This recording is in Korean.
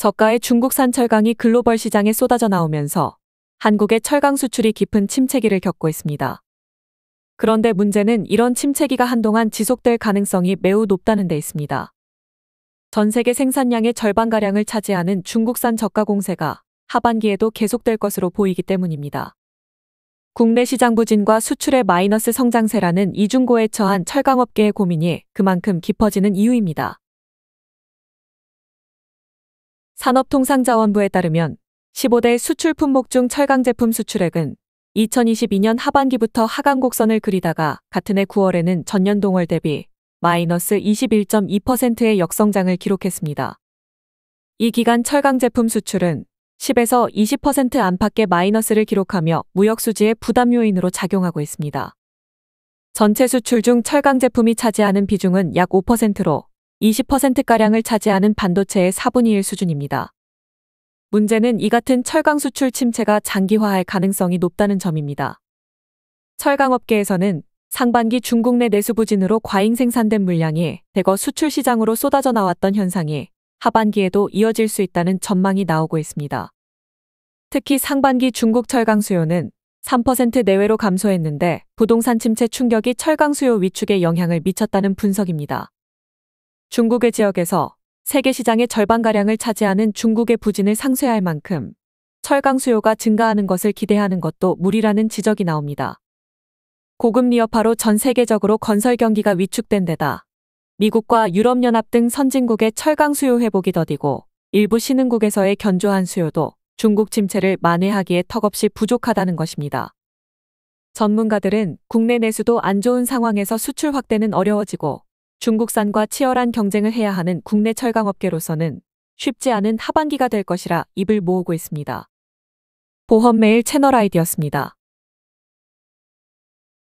저가의 중국산 철강이 글로벌 시장에 쏟아져 나오면서 한국의 철강 수출이 깊은 침체기를 겪고 있습니다. 그런데 문제는 이런 침체기가 한동안 지속될 가능성이 매우 높다는 데 있습니다. 전 세계 생산량의 절반가량을 차지하는 중국산 저가 공세가 하반기에도 계속될 것으로 보이기 때문입니다. 국내 시장 부진과 수출의 마이너스 성장세라는 이중고에 처한 철강업계의 고민이 그만큼 깊어지는 이유입니다. 산업통상자원부에 따르면 15대 수출 품목 중 철강 제품 수출액은 2022년 하반기부터 하강 곡선을 그리다가 같은 해 9월에는 전년 동월 대비 마이너스 21.2%의 역성장을 기록했습니다. 이 기간 철강 제품 수출은 10에서 20% 안팎의 마이너스를 기록하며 무역 수지의 부담 요인으로 작용하고 있습니다. 전체 수출 중 철강 제품이 차지하는 비중은 약 5%로 20%가량을 차지하는 반도체의 4분의 1 수준입니다. 문제는 이 같은 철강 수출 침체가 장기화할 가능성이 높다는 점입니다. 철강업계에서는 상반기 중국 내 내수 부진으로 과잉 생산된 물량이 대거 수출 시장으로 쏟아져 나왔던 현상이 하반기에도 이어질 수 있다는 전망이 나오고 있습니다. 특히 상반기 중국 철강 수요는 3% 내외로 감소했는데 부동산 침체 충격이 철강 수요 위축에 영향을 미쳤다는 분석입니다. 중국의 지역에서 세계 시장의 절반가량을 차지하는 중국의 부진을 상쇄할 만큼 철강 수요가 증가하는 것을 기대하는 것도 무리라는 지적이 나옵니다. 고금리 어파로전 세계적으로 건설 경기가 위축된 데다 미국과 유럽연합 등 선진국의 철강 수요 회복이 더디고 일부 신흥국에서의 견조한 수요도 중국 침체를 만회하기에 턱없이 부족하다는 것입니다. 전문가들은 국내 내수도 안 좋은 상황에서 수출 확대는 어려워지고 중국산과 치열한 경쟁을 해야 하는 국내 철강업계로서는 쉽지 않은 하반기가 될 것이라 입을 모으고 있습니다. 보험메일 채널 아이디였습니다.